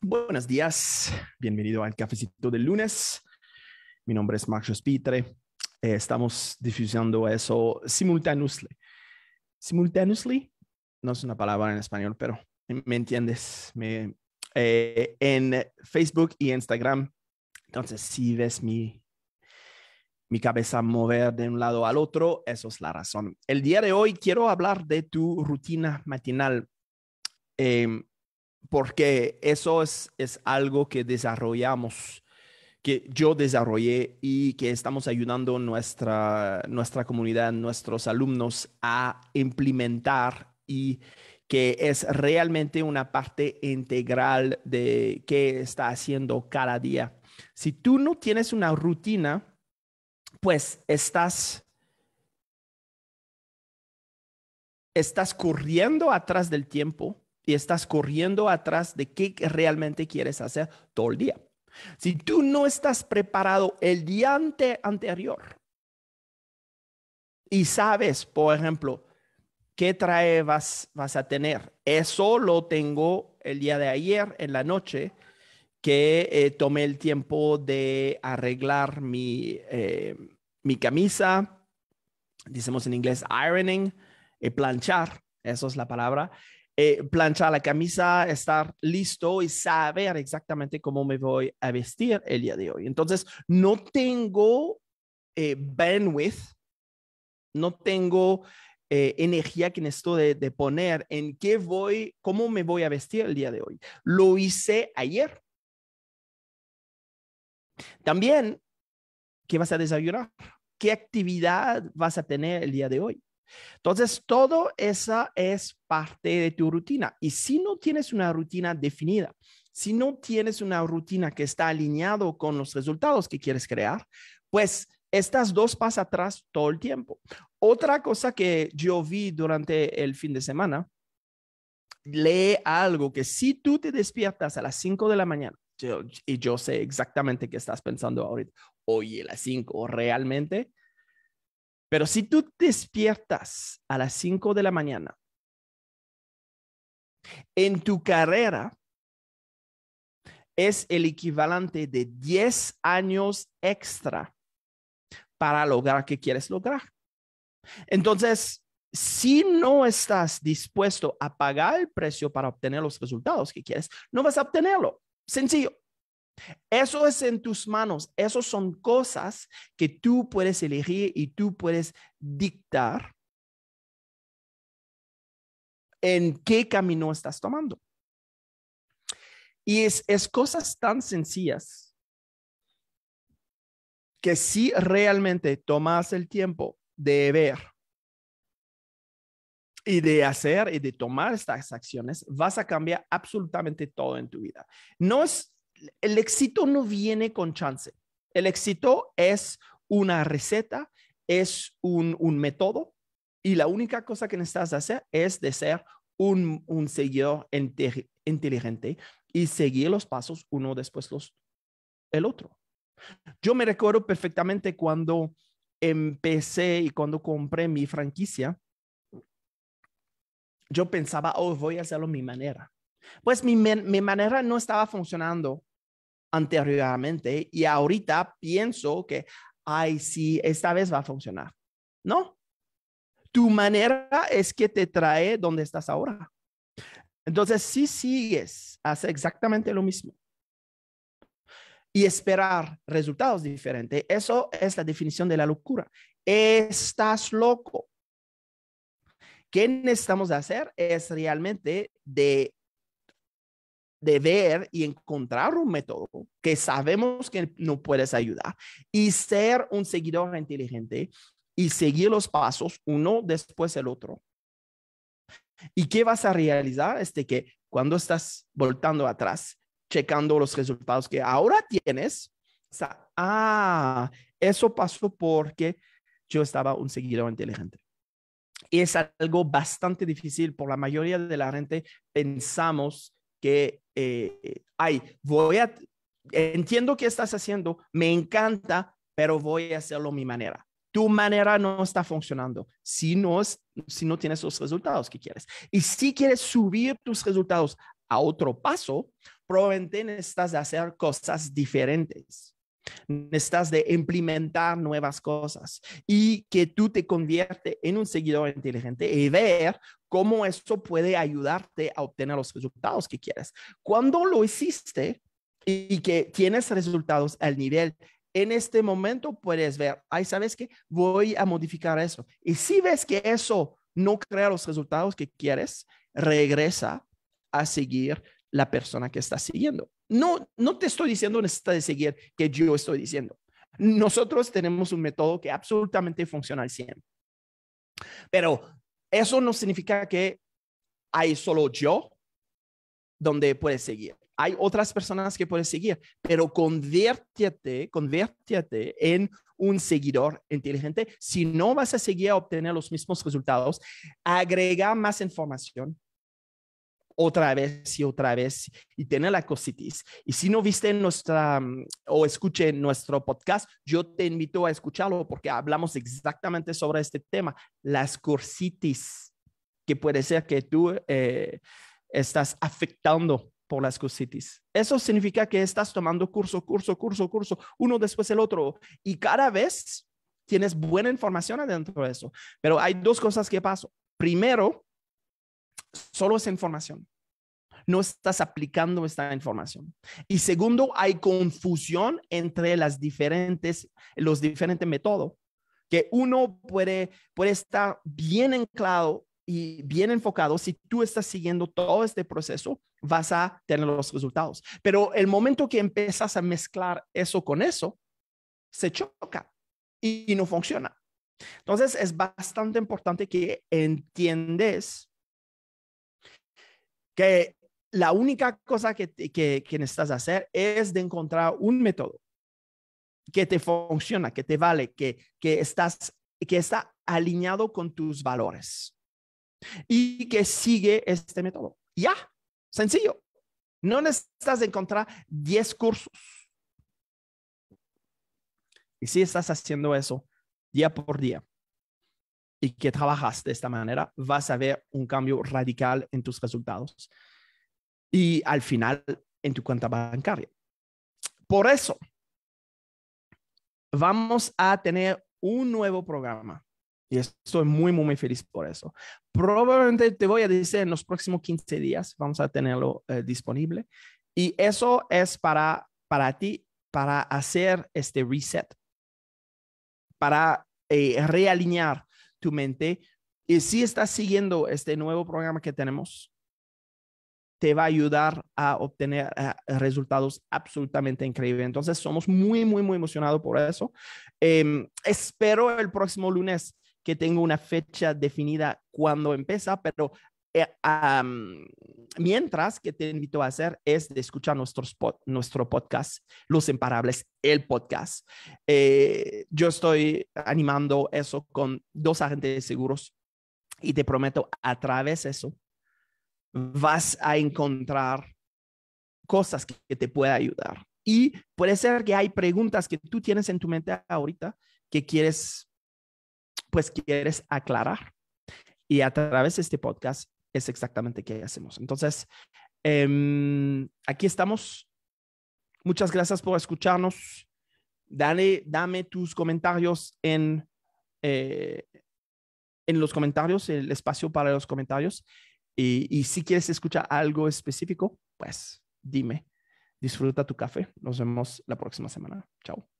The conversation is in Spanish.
Buenos días, bienvenido al cafecito del lunes. Mi nombre es Marcos Pitre. Eh, estamos difusiendo eso simultáneamente. Simultáneamente no es una palabra en español, pero me entiendes. Me, eh, en Facebook y Instagram. Entonces, si ves mi, mi cabeza mover de un lado al otro, eso es la razón. El día de hoy quiero hablar de tu rutina matinal. Em, porque eso es, algo que desarrollamos, que yo desarrollé y que estamos ayudando nuestra, comunidad, nuestros alumnos a implementar y que es realmente una parte integral de qué está haciendo cada día. Si tú no tienes una rutina, pues estás estás corriendo atrás del tiempo y estás corriendo atrás de qué realmente quieres hacer todo el día. Si tú no estás preparado el día ante anterior y sabes, por ejemplo, qué trae vas, vas a tener, eso lo tengo el día de ayer en la noche que eh, tomé el tiempo de arreglar eh, mi, camisa, decimos en inglés ironing, eh, planchar, eso es la palabra, eh, planchar la camisa, estar listo y saber exactamente cómo me voy a vestir el día de hoy. Entonces, no tengo eh, bandwidth, no tengo eh, energía que necesito de, de poner en qué voy, cómo me voy a vestir el día de hoy. Lo hice ayer. También, ¿qué vas a desayunar? ¿Qué actividad vas a tener el día de hoy? Entonces, todo esa es parte de tu rutina. Y si no tienes una rutina definida, si no tienes una rutina que está alineado con los resultados que quieres crear, pues estas dos pasan atrás todo el tiempo. Otra cosa que yo vi durante el fin de semana, lee algo que si tú te despiertas a las 5 de la mañana, y yo sé exactamente qué estás pensando ahorita, oye, las 5, realmente, pero si tú despiertas a las 5 de la mañana, en tu carrera es el equivalente de 10 años extra para lograr que quieres lograr. Entonces, si no estás dispuesto a pagar el precio para obtener los resultados que quieres, no vas a obtenerlo. Sencillo. Eso es en tus manos, esas son cosas que tú puedes elegir y tú puedes dictar en qué camino estás tomando. Y es, es cosas tan sencillas que si realmente tomas el tiempo de ver y de hacer y de tomar estas acciones, vas a cambiar absolutamente todo en tu vida. No es el éxito no viene con chance. El éxito es una receta, es un, método y la única cosa que necesitas hacer es de ser un, un seguidor inteligente y seguir los pasos uno después los, el otro. Yo me recuerdo perfectamente cuando empecé y cuando compré mi franquicia, yo pensaba, oh, voy a hacerlo a mi manera. Pues mi manera no estaba funcionando anteriormente y ahorita pienso que, ay, sí, esta vez va a funcionar. No. Tu manera es que te trae donde estás ahora. Entonces, si sigues, hace exactamente lo mismo y esperar resultados diferentes, eso es la definición de la locura. Estás loco. ¿Qué necesitamos hacer? Es realmente de de ver y encontrar un método que sabemos que no puedes ayudar y ser un seguidor inteligente y seguir los pasos uno después del otro. ¿Y qué vas a realizar? este que cuando estás voltando atrás, checando los resultados que ahora tienes, ah, eso pasó porque yo estaba un seguidor inteligente. Y es algo bastante difícil por la mayoría de la gente pensamos que eh, ay, voy a, entiendo que estás haciendo, me encanta, pero voy a hacerlo mi manera. Tu manera no está funcionando si no, es, si no tienes los resultados que quieres. Y si quieres subir tus resultados a otro paso, probablemente necesitas de hacer cosas diferentes. Necesitas de implementar nuevas cosas y que tú te conviertes en un seguidor inteligente y ver cómo eso puede ayudarte a obtener los resultados que quieres. Cuando lo hiciste y que tienes resultados al nivel en este momento puedes ver, ay, ¿sabes qué? Voy a modificar eso. Y si ves que eso no crea los resultados que quieres, regresa a seguir la persona que estás siguiendo. No, no te estoy diciendo necesita de seguir que yo estoy diciendo. Nosotros tenemos un método que absolutamente funciona al 100. Pero eso no significa que hay solo yo donde puedes seguir. Hay otras personas que puedes seguir, pero conviértete, conviértete en un seguidor inteligente. Si no vas a seguir a obtener los mismos resultados, agrega más información, otra vez y otra vez y tener la cositis. Y si no viste nuestra mm, o escuché nuestro podcast, yo te invito a escucharlo porque hablamos exactamente sobre este tema, las cositis, que puede ser que tú eh, estás afectando por las cositis. Eso significa que estás tomando curso, curso, curso, curso, uno después el otro y cada vez tienes buena información adentro de eso. Pero hay dos cosas que pasan. Primero, solo esa información. No estás aplicando esta información. Y segundo, hay confusión entre las los diferentes métodos, que uno puede, estar bien anclado y bien enfocado, si tú estás siguiendo todo este proceso, vas a tener los resultados. Pero el momento que empiezas a mezclar eso con eso, se choca y, no funciona. Entonces es bastante importante que entiendes que la única cosa que, que, necesitas hacer es de encontrar un método que te funciona, que te vale, que, que, estás, que está alineado con tus valores y que sigue este método. Ya, sencillo. No necesitas encontrar 10 cursos. Y si estás haciendo eso día por día, y que trabajas de esta manera, vas a ver un cambio radical en tus resultados y al final en tu cuenta bancaria. Por eso, vamos a tener un nuevo programa y estoy muy, muy, muy feliz por eso. Probablemente te voy a decir en los próximos 15 días, vamos a tenerlo eh, disponible. Y eso es para, para ti, para hacer este reset, para eh, realinear tu mente. Y si estás siguiendo este nuevo programa que tenemos, te va a ayudar a obtener eh, resultados absolutamente increíbles. Entonces, somos muy, muy, muy emocionados por eso. Em, espero el próximo lunes que tenga una fecha definida cuando empieza, pero eh, mientras que te invito a hacer es de escuchar nuestro nuestro podcast, Los Imparables, el podcast. Eh, yo estoy animando eso con dos agentes de seguros y te prometo, a través de eso, vas a encontrar cosas que, te pueda ayudar. Y puede ser que hay preguntas que tú tienes en tu mente ahorita que quieres, pues quieres aclarar. Y a través de este podcast es exactamente qué hacemos. Entonces, em, aquí estamos. Muchas gracias por escucharnos. Dale, dame tus comentarios en, eh, en los comentarios, el espacio para los comentarios. Y, y si quieres escuchar algo específico, pues dime. Disfruta tu café. Nos vemos la próxima semana. Chao.